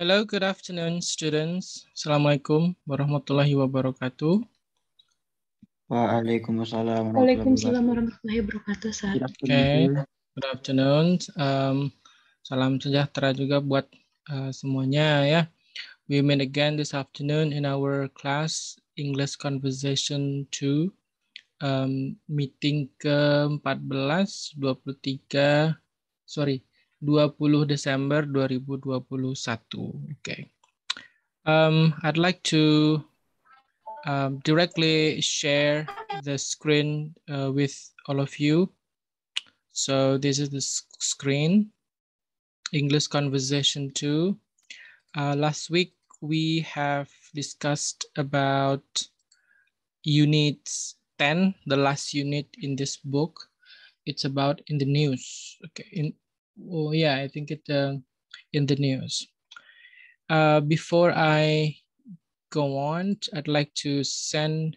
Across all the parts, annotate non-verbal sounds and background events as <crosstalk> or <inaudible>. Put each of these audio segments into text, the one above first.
Hello, good afternoon, students. Assalamualaikum warahmatullahi wabarakatuh. Waalaikumsalam warahmatullahi, warahmatullahi wabarakatuh. Oke, okay. good afternoon. Um, salam sejahtera juga buat uh, semuanya ya. We meet again this afternoon in our class English Conversation 2. Um, meeting ke-14, 23, sorry, 20 Desember 2021. Okay. Um, I'd like to um, directly share the screen uh, with all of you. So this is the screen, English Conversation 2. Uh, last week, we have discussed about units 10, the last unit in this book. It's about in the news, okay, in, oh, yeah, I think it uh, in the news. Uh, before I go on, I'd like to send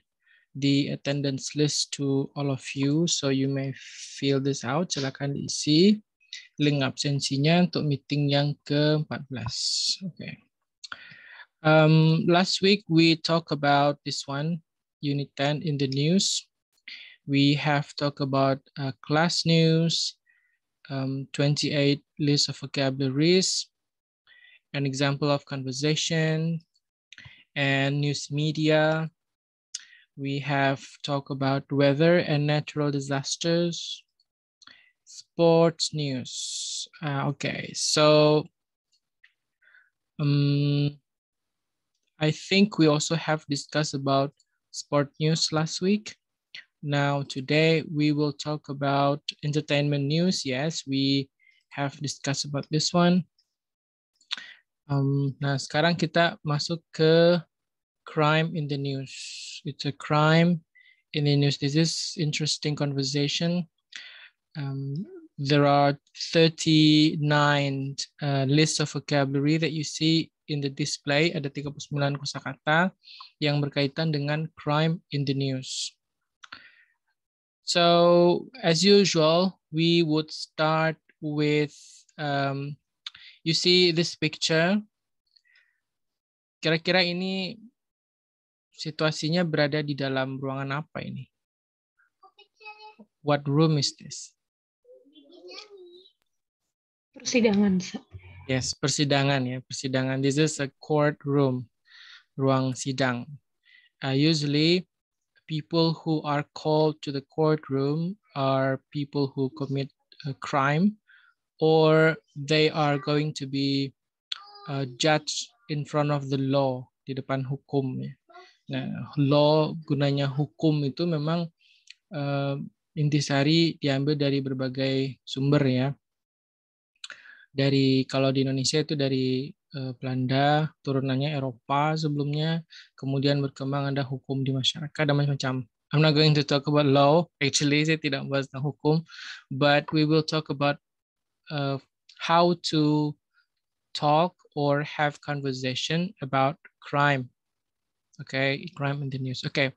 the attendance list to all of you so you may fill this out. Silakan diisi link absensinya untuk meeting yang ke-14. Okay. Um, last week we talked about this one, Unit 10 in the news. We have talked about uh, class news, um, 28 list of vocabularies, an example of conversation, and news media. We have talked about weather and natural disasters, sports news. Uh, okay, so um, I think we also have discussed about sport news last week. Now, today we will talk about entertainment news. Yes, we have discussed about this one. Um, nah, sekarang kita masuk ke crime in the news. It's a crime in the news. This is interesting conversation. Um, there are 39 uh, lists of vocabulary that you see in the display. Ada 39 kosakata yang berkaitan dengan crime in the news. So as usual, we would start with, um, you see this picture. Kira-kira ini situasinya berada di dalam ruangan apa ini? What room is this? Persidangan. Yes, persidangan ya, persidangan. This is a court room, ruang sidang. Uh, usually people who are called to the courtroom are people who commit a crime or they are going to be uh, judged in front of the law di depan hukum ya. Nah, law gunanya hukum itu memang uh, intisari diambil dari berbagai sumber ya. Dari kalau di Indonesia itu dari Eh, Belanda, turunannya Eropa sebelumnya, kemudian berkembang ada hukum di masyarakat dan macam-macam. I'm not going to talk about law, actually saya tidak bahas tentang hukum, but we will talk about uh, how to talk or have conversation about crime. Okay, crime in the news. Okay,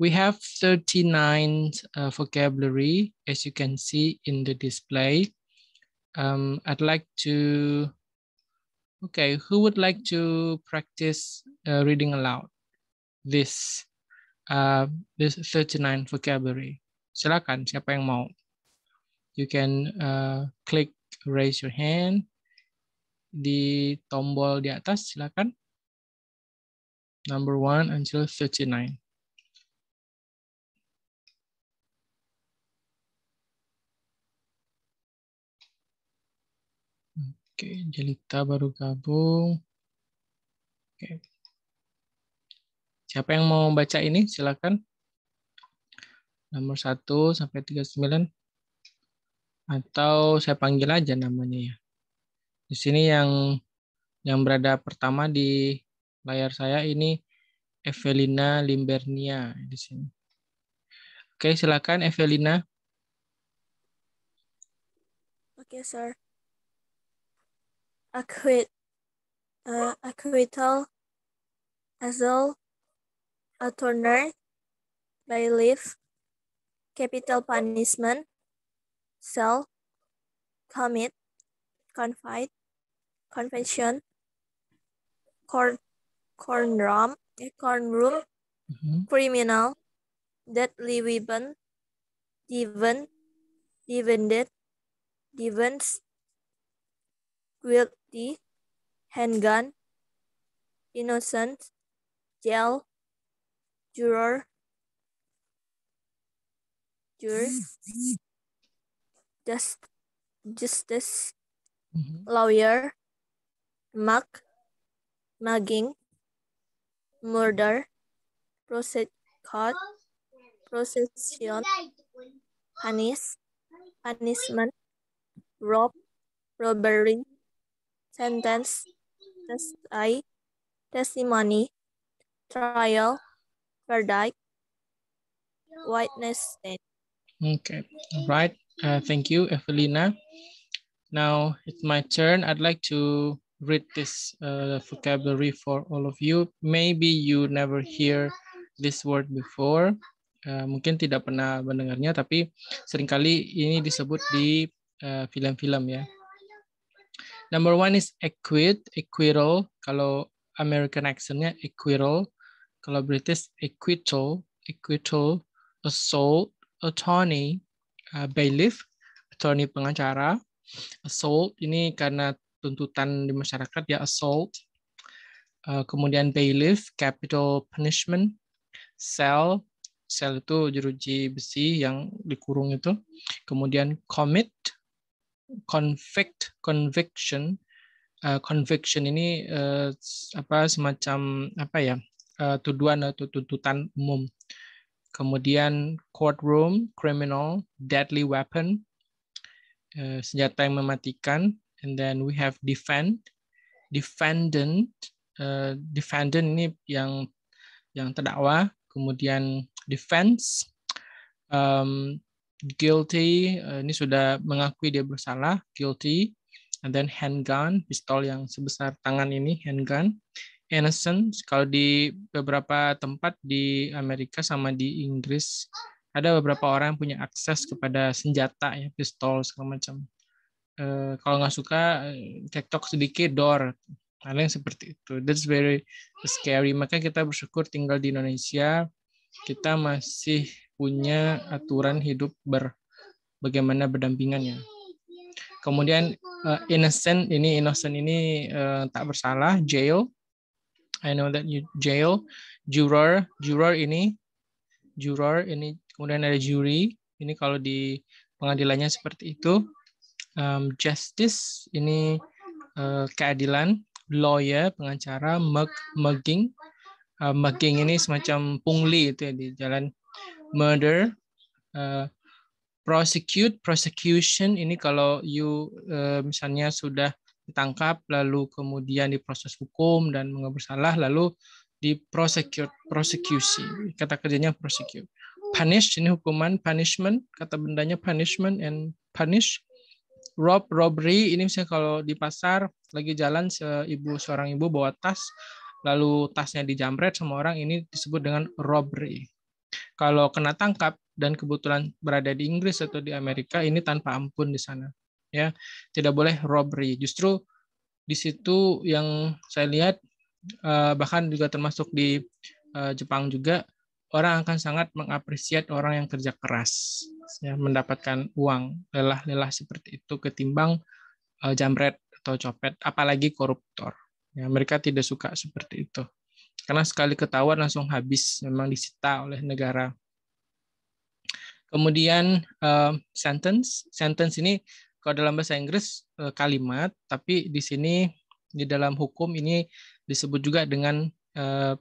we have 39 uh, vocabulary as you can see in the display. Um, I'd like to Okay, who would like to practice uh, reading aloud this uh, this 39 vocabulary? Silakan, siapa yang mau? You can uh, click raise your hand di tombol di atas, silakan. Number one until 39. Oke, Jelita baru gabung. Oke. Siapa yang mau baca ini? Silakan. Nomor 1 sampai 39. Atau saya panggil aja namanya ya. Di sini yang yang berada pertama di layar saya ini Evelina Limbernia di sini. Oke, silakan Evelina. Oke, sir. acquit, uh, acquittal, assault, attorney, bailiff, capital punishment, cell, commit, confide, confession, corn, corn room, eh, corn room, mm -hmm. criminal, deadly weapon, even, defended, divens, guilt, safety, handgun, innocent, jail, juror, juror, just, justice, mm -hmm. lawyer, mug, mugging, murder, process, caught, procession, punish, punishment, rob, robbery, sentence, testi, testimony, trial, verdict, witness Okay, all right. Uh, thank you, Evelina. Now it's my turn. I'd like to read this uh, vocabulary for all of you. Maybe you never hear this word before. Uh, mungkin tidak pernah mendengarnya, tapi seringkali ini disebut di uh, film-film uh, film -film, ya. Number one is acquit, acquittal. Kalau American accentnya acquittal. Kalau British acquittal, acquittal, assault, attorney, uh, bailiff, attorney pengacara. Assault ini karena tuntutan di masyarakat ya assault. Uh, kemudian bailiff, capital punishment, cell, sel itu jeruji besi yang dikurung itu. Kemudian commit, convict conviction uh, conviction ini uh, apa semacam apa ya uh, tuduhan atau tuntutan umum kemudian courtroom criminal deadly weapon uh, senjata yang mematikan and then we have defend defendant uh, defendant ini yang yang terdakwa kemudian defense um, guilty uh, ini sudah mengakui dia bersalah guilty and then handgun pistol yang sebesar tangan ini handgun innocent kalau di beberapa tempat di Amerika sama di Inggris ada beberapa orang yang punya akses kepada senjata ya pistol segala macam uh, kalau nggak suka eh, cekcok sedikit door ada yang seperti itu that's very scary Maka kita bersyukur tinggal di Indonesia kita masih punya aturan hidup ber bagaimana berdampingannya. Kemudian uh, innocent ini innocent ini uh, tak bersalah jail. I know that you jail juror juror ini juror ini kemudian ada juri ini kalau di pengadilannya seperti itu um, justice ini uh, keadilan lawyer pengacara mug mugging uh, mugging ini semacam pungli itu ya di jalan murder, uh, prosecute, prosecution ini kalau you uh, misalnya sudah ditangkap lalu kemudian diproses hukum dan mengaku salah lalu di prosecute, prosekusi kata kerjanya prosecute. Punish ini hukuman, punishment kata bendanya punishment and punish. Rob, robbery ini misalnya kalau di pasar lagi jalan seibu seorang ibu bawa tas lalu tasnya dijamret sama orang ini disebut dengan robbery. Kalau kena tangkap dan kebetulan berada di Inggris atau di Amerika, ini tanpa ampun di sana. Ya, tidak boleh robbery. Justru di situ yang saya lihat eh, bahkan juga termasuk di eh, Jepang juga orang akan sangat mengapresiat orang yang kerja keras, ya, mendapatkan uang lelah-lelah seperti itu ketimbang eh, jamret atau copet, apalagi koruptor. Ya, mereka tidak suka seperti itu karena sekali ketahuan langsung habis memang disita oleh negara. Kemudian uh, sentence, sentence ini kalau dalam bahasa Inggris uh, kalimat, tapi di sini di dalam hukum ini disebut juga dengan uh,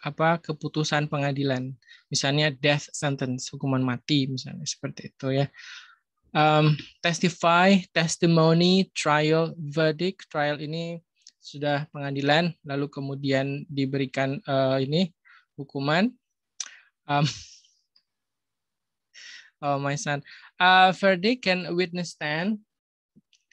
apa keputusan pengadilan. Misalnya death sentence, hukuman mati misalnya seperti itu ya. Um, testify, testimony, trial, verdict. Trial ini sudah pengadilan lalu kemudian diberikan uh, ini hukuman um, <laughs> oh my son uh, verdict can witness stand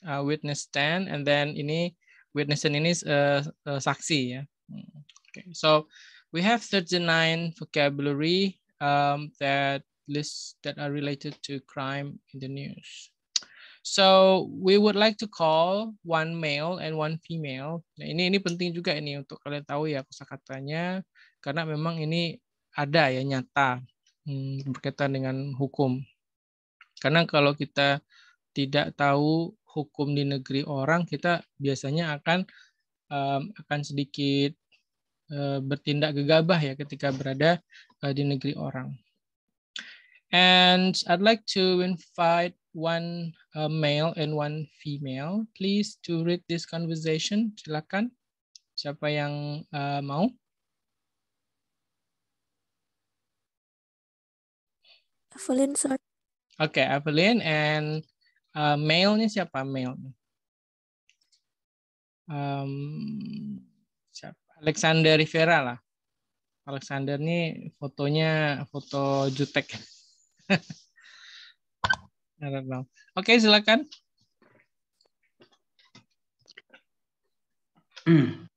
uh, witness stand and then ini witness ini uh, uh, saksi ya hmm, okay so we have 39 vocabulary um, that lists that are related to crime in the news So we would like to call one male and one female. Nah, ini ini penting juga ini untuk kalian tahu ya kosakatanya karena memang ini ada ya nyata hmm, berkaitan dengan hukum. Karena kalau kita tidak tahu hukum di negeri orang, kita biasanya akan um, akan sedikit uh, bertindak gegabah ya ketika berada uh, di negeri orang. And I'd like to invite one uh, male and one female. Please to read this conversation. Silakan. Siapa yang uh, mau? Evelyn, sir. Oke, okay, Evelyn and uh, male-nya siapa male? Um, siapa? Alexander Rivera lah. Alexander nih fotonya foto jutek. <laughs> I don't know. okay, silakan. Hmm.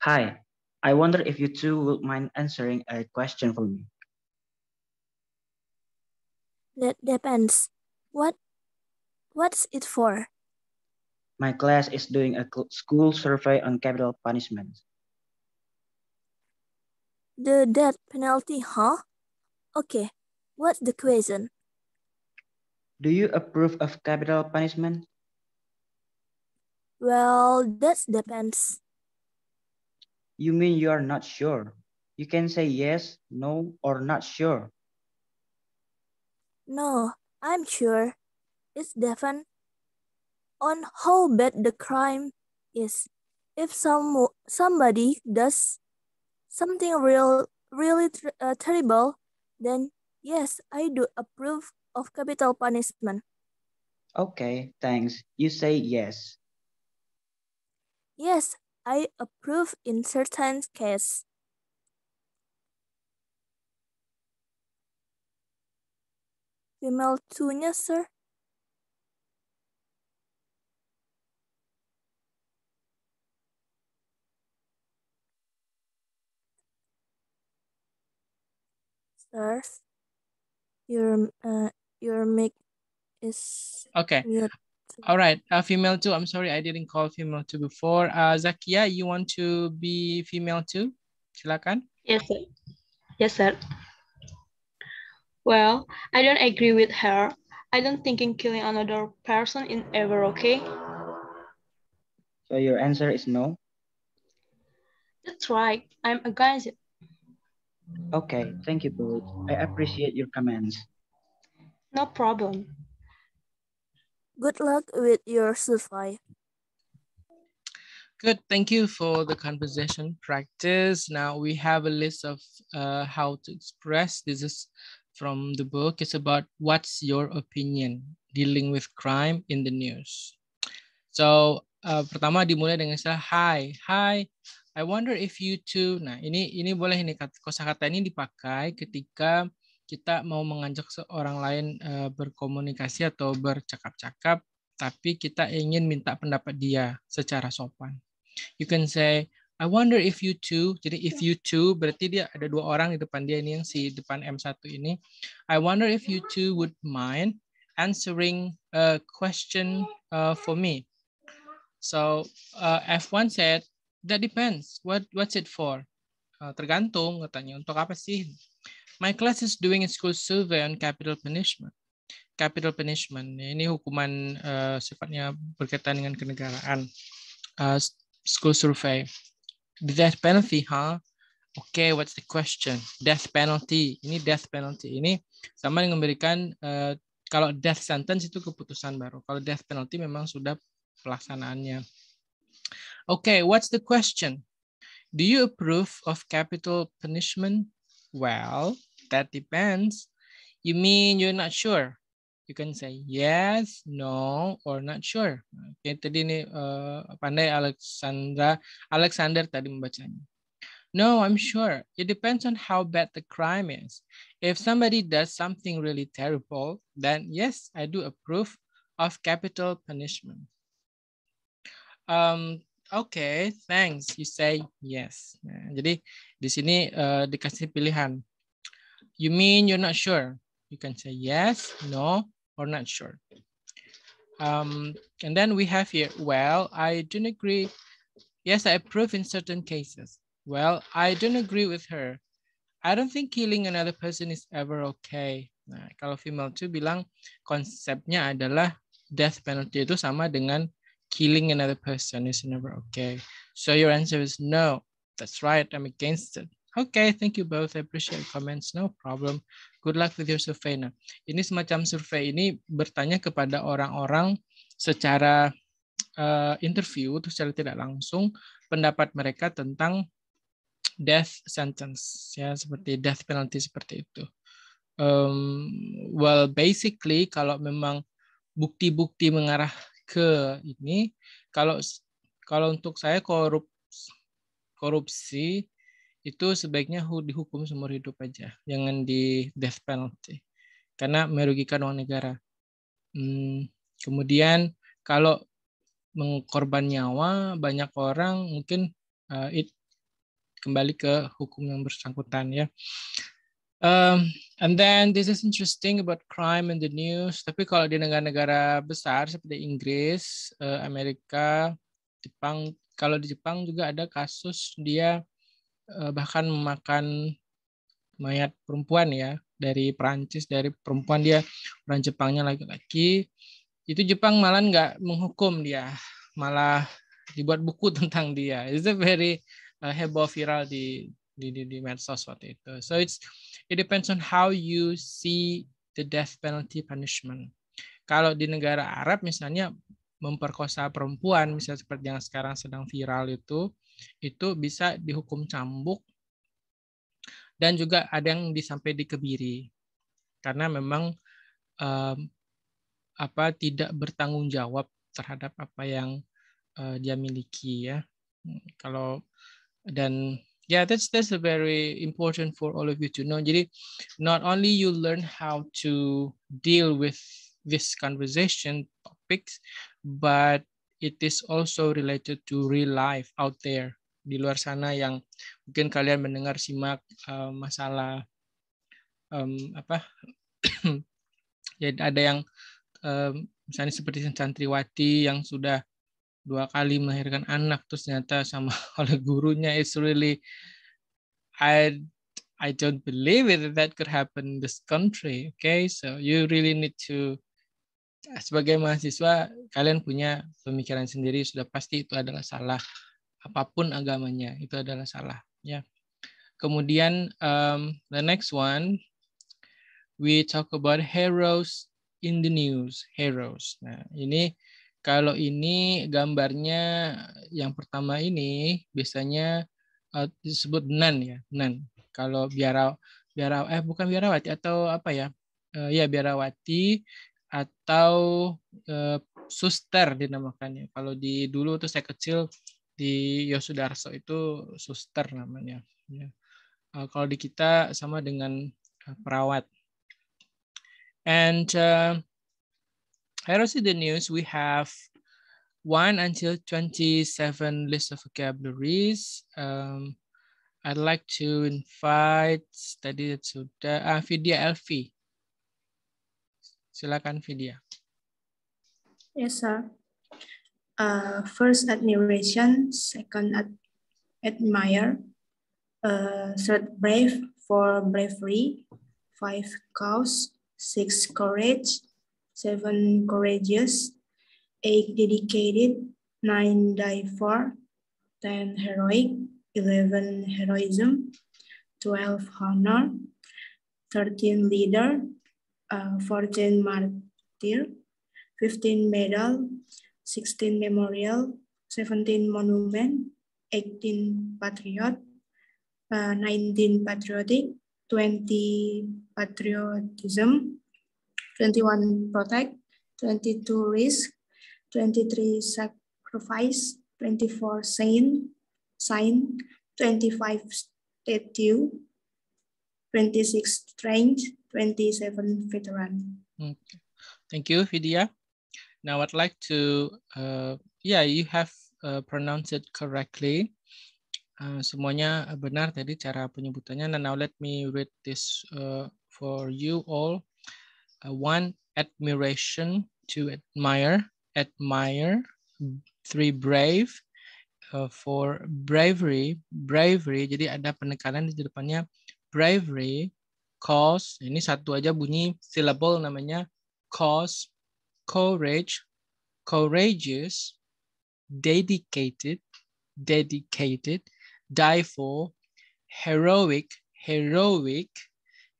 Hi, I wonder if you two would mind answering a question for me. That depends. What what's it for? My class is doing a school survey on capital punishment. The death penalty, huh? Okay, what's the question? Do you approve of capital punishment? Well, that depends. You mean you are not sure? You can say yes, no, or not sure. No, I'm sure. It's different on how bad the crime is. If some somebody does something real really uh, terrible, then yes, I do approve of capital punishment. Okay, thanks. You say yes. Yes, I approve in certain cases. Female tunya, sir. Sir, your uh, your mic is okay. Mute. All right, uh, female too. I'm sorry, I didn't call female too before. Uh, Zakia, you want to be female too? Silakan. Yes, sir. Yes, sir. Well, I don't agree with her. I don't think in killing another person is ever okay. So your answer is no? That's right. I'm against it. Okay, thank you, Bullet. I appreciate your comments. No problem. Good luck with your survey. Good, thank you for the conversation practice. Now we have a list of uh, how to express. This is from the book. It's about what's your opinion dealing with crime in the news. So uh, pertama dimulai dengan saya. hi, hi. I wonder if you too. Nah ini ini boleh ini kosakata ini dipakai ketika kita mau mengajak seorang lain eh, berkomunikasi atau bercakap-cakap, tapi kita ingin minta pendapat dia secara sopan. You can say, I wonder if you two, jadi if you two, berarti dia ada dua orang di depan dia ini yang si depan M1 ini. I wonder if you two would mind answering a question uh, for me. So uh, F1 said, that depends, what, what's it for? Uh, tergantung katanya, untuk apa sih? My class is doing a school survey on capital punishment. Capital punishment ya, ini hukuman uh, sifatnya berkaitan dengan kenegaraan. Uh, school survey. The death penalty, huh? Oke, okay, what's the question? Death penalty. Ini death penalty ini sama dengan memberikan uh, kalau death sentence itu keputusan baru. Kalau death penalty memang sudah pelaksanaannya. Oke, okay, what's the question? Do you approve of capital punishment? Well, That depends. You mean you're not sure? You can say yes, no, or not sure. Oke, okay, tadi ini uh, eh, pandai Alexandra, Alexander tadi membacanya. No, I'm sure. It depends on how bad the crime is. If somebody does something really terrible, then yes, I do approve of capital punishment. Um, okay, thanks. You say yes. Nah, jadi di sini uh, dikasih pilihan You mean you're not sure? You can say yes, no, or not sure. Um, and then we have here, well, I don't agree. Yes, I approve in certain cases. Well, I don't agree with her. I don't think killing another person is ever okay. Nah, kalau female 2 bilang konsepnya adalah death penalty itu sama dengan killing another person is never okay. So your answer is no. That's right, I'm against it. Okay, thank you both. I appreciate comments. No problem. Good luck with your survey. Nah, ini semacam survei ini bertanya kepada orang-orang secara uh, interview, secara tidak langsung, pendapat mereka tentang death sentence, ya seperti death penalty seperti itu. Um, well, basically kalau memang bukti-bukti mengarah ke ini, kalau kalau untuk saya korup, korupsi itu sebaiknya dihukum seumur hidup aja, jangan di death penalty karena merugikan uang negara. Hmm, kemudian kalau mengkorban nyawa banyak orang mungkin uh, it, kembali ke hukum yang bersangkutan ya. Um, and then this is interesting about crime in the news. Tapi kalau di negara-negara besar seperti Inggris, uh, Amerika, Jepang, kalau di Jepang juga ada kasus dia Eh, bahkan memakan mayat perempuan ya dari Perancis dari perempuan dia orang Jepangnya laki-laki itu Jepang malah nggak menghukum dia malah dibuat buku <laughs> tentang dia itu very uh, heboh viral di di di, di medsos waktu itu so it's it depends on how you see the death penalty punishment kalau di negara Arab misalnya memperkosa perempuan misalnya seperti yang sekarang sedang viral itu itu bisa dihukum cambuk dan juga ada yang disampai dikebiri karena memang um, apa tidak bertanggung jawab terhadap apa yang uh, dia miliki ya hmm, kalau dan yeah that's that's a very important for all of you to know jadi not only you learn how to deal with this conversation topics but it is also related to real life out there di luar sana yang mungkin kalian mendengar simak uh, masalah um, apa <clears throat> ya ada yang um, misalnya seperti santriwati yang sudah dua kali melahirkan anak terus ternyata sama <laughs> oleh gurunya it's really I I don't believe it that, that could happen in this country okay so you really need to sebagai mahasiswa kalian punya pemikiran sendiri sudah pasti itu adalah salah apapun agamanya itu adalah salah ya kemudian um, the next one we talk about heroes in the news heroes nah ini kalau ini gambarnya yang pertama ini biasanya uh, disebut nan ya nan kalau biara biara eh bukan biarawati atau apa ya uh, ya biarawati atau uh, suster dinamakannya. Kalau di dulu tuh saya kecil di Yosudarso itu suster namanya. Ya. Uh, kalau di kita sama dengan eh, perawat. And uh, I see the news. We have one until 27 list of vocabularies. Um, I'd like to invite tadi sudah ah, Vidya Elvi. Silakan Vidya. Yes, sir. uh, first admiration, second ad admire, uh, third brave, four bravery, five cause, six courage, seven courageous, eight dedicated, nine die for, 10 heroic, 11 heroism, 12 honor, 13 leader, uh, 14 martyr, 15 medal, 16 memorial, 17 monument, 18 patriot, uh, 19 patriotic, 20 patriotism, 21 protect, 22 risk, 23 sacrifice, 24 sign, sign, 25 statue, 26 strength, 27 veteran. Okay. Thank you, Vidya. Now I'd like to, uh, yeah, you have uh, pronounced it correctly. Uh, semuanya benar tadi cara penyebutannya. Nah, now let me read this uh, for you all. Uh, one, admiration, to admire, admire. Three, brave. Uh, for bravery, bravery. Jadi ada penekanan di depannya bravery, cause. Ini satu aja bunyi syllable namanya cause courage, courageous, dedicated, dedicated, die for, heroic, heroic,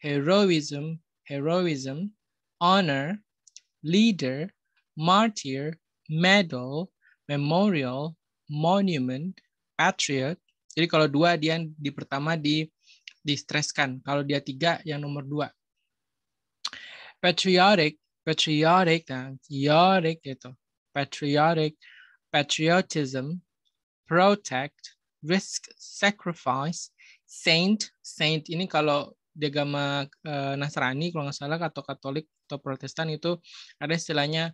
heroism, heroism, honor, leader, martyr, medal, memorial, monument, patriot. Jadi kalau dua dia di pertama di distreskan. Kalau dia tiga yang nomor dua. Patriotic, patriotic patriotic itu patriotic patriotism protect risk sacrifice saint saint ini kalau di agama eh, Nasrani kalau nggak salah atau Katolik atau Protestan itu ada istilahnya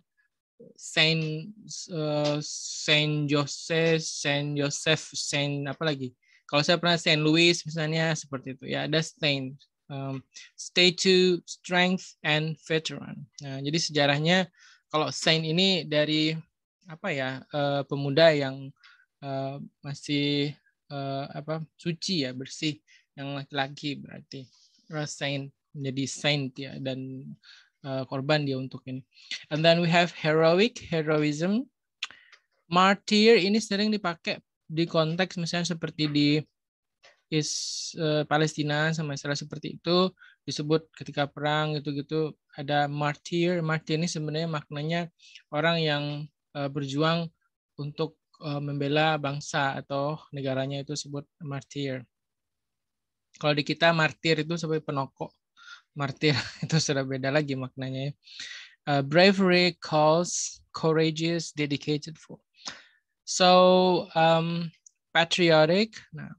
Saint eh, Saint Joseph Saint Joseph Saint apa lagi kalau saya pernah Saint Louis misalnya seperti itu ya ada Saint um, to strength and veteran. Nah, jadi sejarahnya kalau saint ini dari apa ya uh, pemuda yang uh, masih uh, apa suci ya bersih yang laki-laki berarti saint menjadi saint ya dan uh, korban dia untuk ini. And then we have heroic heroism. Martyr ini sering dipakai di konteks misalnya seperti di is uh, Palestina sama istilah seperti itu disebut ketika perang gitu-gitu ada martyr martyr ini sebenarnya maknanya orang yang uh, berjuang untuk uh, membela bangsa atau negaranya itu disebut martyr kalau di kita martir itu sebagai penokok martir <laughs> itu sudah beda lagi maknanya Uh, bravery calls courageous dedicated for so um, patriotic nah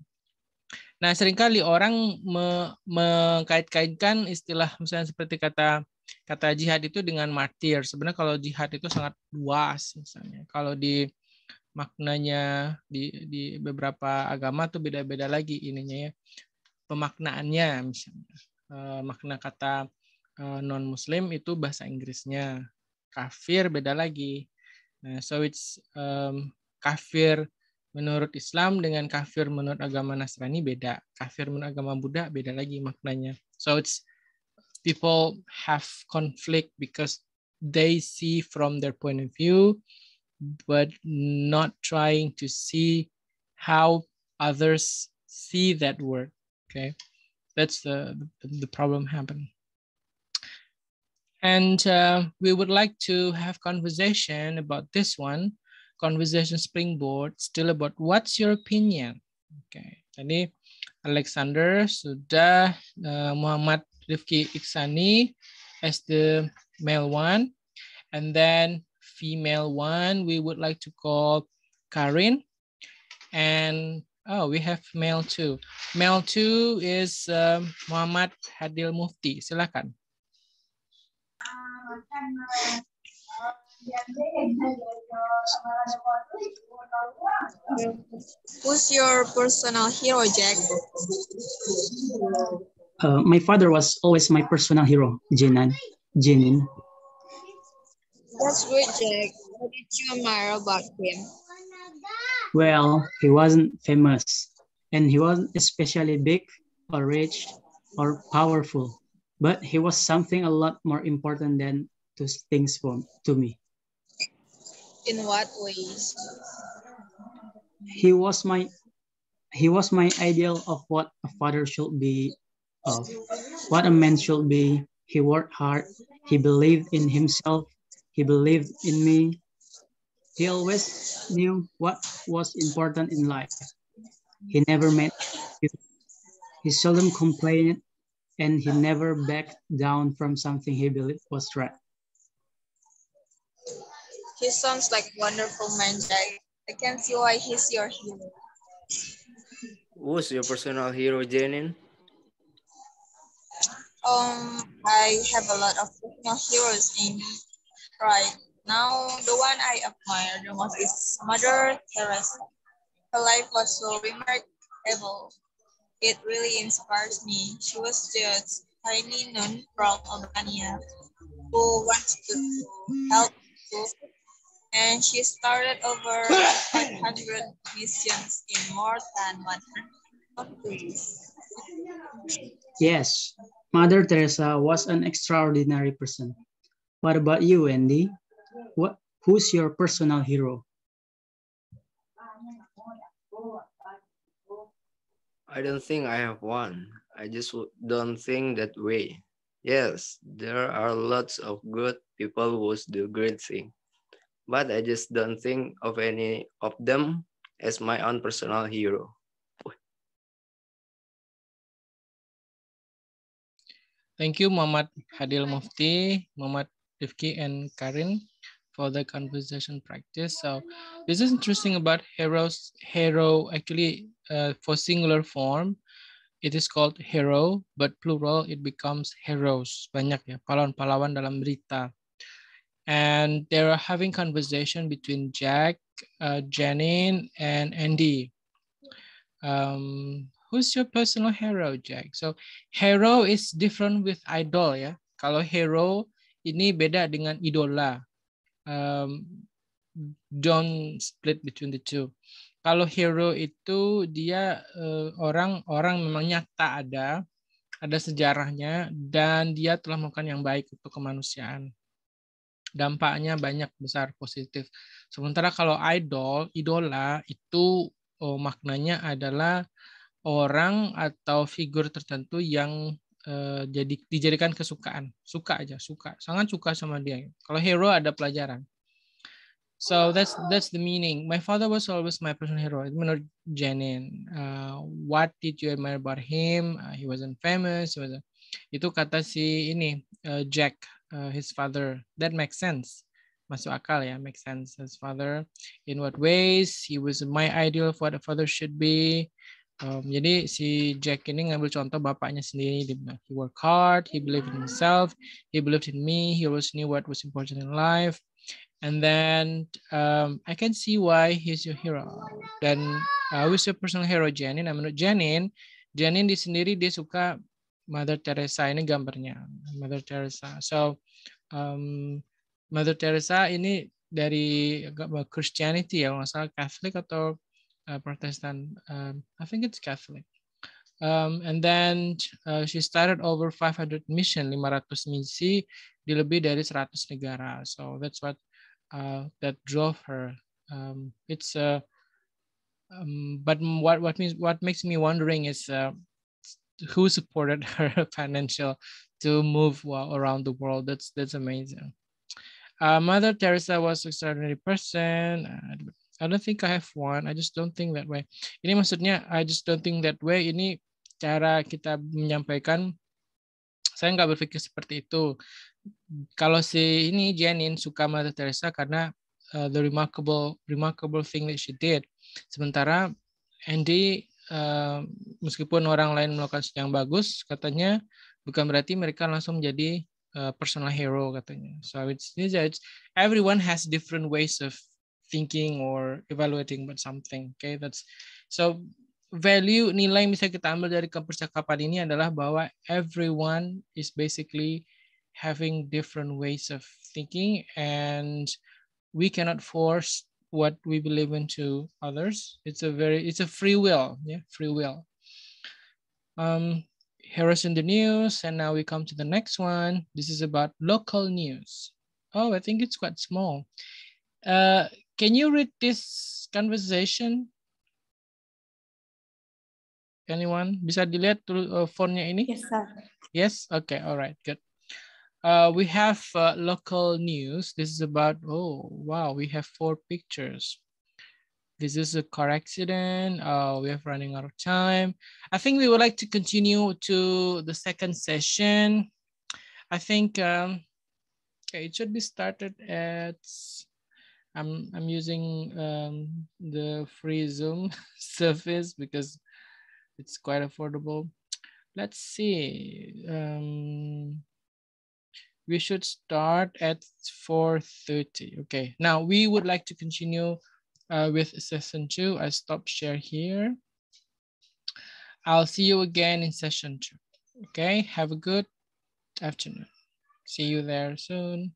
Nah, seringkali orang me mengkait-kaitkan istilah misalnya seperti kata kata jihad itu dengan martir. Sebenarnya kalau jihad itu sangat luas misalnya. Kalau di maknanya di di beberapa agama tuh beda-beda lagi ininya ya. Pemaknaannya misalnya. E, makna kata e, eh, non muslim itu bahasa Inggrisnya. Kafir beda lagi. Nah, so it's um, kafir menurut Islam dengan kafir menurut agama Nasrani beda. Kafir menurut agama Buddha beda lagi maknanya. So it's people have conflict because they see from their point of view but not trying to see how others see that word. Okay. That's the the problem happen. And uh, we would like to have conversation about this one. conversation springboard still about what's your opinion. Okay. Jadi Alexander sudah uh, Muhammad Rifki Iksani as the male one. And then female one, we would like to call Karin. And oh, we have male two. Male two is um, Muhammad Hadil Mufti. Silakan. Uh, Who's your personal hero, Jack? Uh, my father was always my personal hero, Jinan. Jinin. That's great, Jack. What did you admire about him? Well, he wasn't famous, and he wasn't especially big or rich or powerful, but he was something a lot more important than those things for, to me. In what ways? He was my he was my ideal of what a father should be of what a man should be. He worked hard. He believed in himself. He believed in me. He always knew what was important in life. He never made he seldom complained and he never backed down from something he believed was right. He sounds like wonderful man, Jack. I can not see why he's your hero. Who's your personal hero, Janin? Um, I have a lot of personal heroes in right now. The one I admire the most is Mother Teresa. Her life was so remarkable. It really inspires me. She was just tiny nun from Albania who wanted to help people and she started over 500 <laughs> missions in more than 100 countries. Yes, Mother Teresa was an extraordinary person. What about you, Andy? What, who's your personal hero? I don't think I have one. I just don't think that way. Yes, there are lots of good people who do great things. but I just don't think of any of them as my own personal hero. Thank you, Muhammad Hadil Mufti, Muhammad Rifki, and Karin for the conversation practice. So this is interesting about heroes. Hero actually uh, for singular form, it is called hero, but plural it becomes heroes. Banyak ya pahlawan-pahlawan dalam berita and they are having conversation between Jack, uh, Janine, and Andy. Um, who's your personal hero, Jack? So hero is different with idol ya. Kalau hero ini beda dengan idola. Um, don't split between the two. Kalau hero itu dia orang-orang uh, orang memang nyata ada, ada sejarahnya dan dia telah melakukan yang baik untuk kemanusiaan dampaknya banyak besar positif. Sementara kalau idol, idola itu oh, maknanya adalah orang atau figur tertentu yang eh, jadi dijadikan kesukaan, suka aja, suka, sangat suka sama dia. Kalau hero ada pelajaran. So that's that's the meaning. My father was always my personal hero. Menurut Janin, uh, what did you admire about him? Uh, he wasn't famous. He wasn't. Itu kata si ini uh, Jack Uh, his father. That makes sense. Masuk akal ya, makes sense. His father, in what ways? He was my ideal of what a father should be. Um, jadi si Jack ini ngambil contoh bapaknya sendiri. he worked hard, he believed in himself, he believed in me, he always knew what was important in life. And then um, I can see why he's your hero. Then I uh, was your personal hero Janin. I'm not Janin, Janin di sendiri dia suka Mother Teresa ini gambarnya Mother Teresa. So um, Mother Teresa ini dari Christianity ya, nggak salah Catholic atau uh, Protestan. Um, I think it's Catholic. Um, and then uh, she started over 500 mission, 500 misi di lebih dari 100 negara. So that's what uh, that drove her. Um, it's uh, um, but what what means what makes me wondering is uh, who supported <laughs> her financial to move around the world. That's that's amazing. Uh, Mother Teresa was extraordinary person. I don't think I have one. I just don't think that way. Ini maksudnya I just don't think that way. Ini cara kita menyampaikan. Saya nggak berpikir seperti itu. Kalau si ini Janin suka Mother Teresa karena uh, the remarkable remarkable thing that she did. Sementara Andy meskipun orang lain melakukan sesuatu yang bagus, katanya bukan berarti mereka langsung menjadi uh, personal hero katanya. So it's, it's everyone has different ways of thinking or evaluating about something. Okay, that's so value nilai yang bisa kita ambil dari kepercakapan ini adalah bahwa everyone is basically having different ways of thinking and we cannot force what we believe into others. It's a very, it's a free will, yeah, free will. Um, here is in the news, and now we come to the next one. This is about local news. Oh, I think it's quite small. Uh, can you read this conversation? Anyone? Bisa dilihat uh, nya ini? Yes, sir. Yes? Okay, all right, good. Uh, we have uh, local news. This is about, oh, wow, we have four pictures. This is a car accident. Uh, we are running out of time. I think we would like to continue to the second session. I think um, okay, it should be started at, I'm, I'm using um, the free Zoom <laughs> service because it's quite affordable. Let's see. Um, we should start at 4.30. Okay, now we would like to continue uh, with session two. I stop share here. I'll see you again in session two. Okay, have a good afternoon. See you there soon.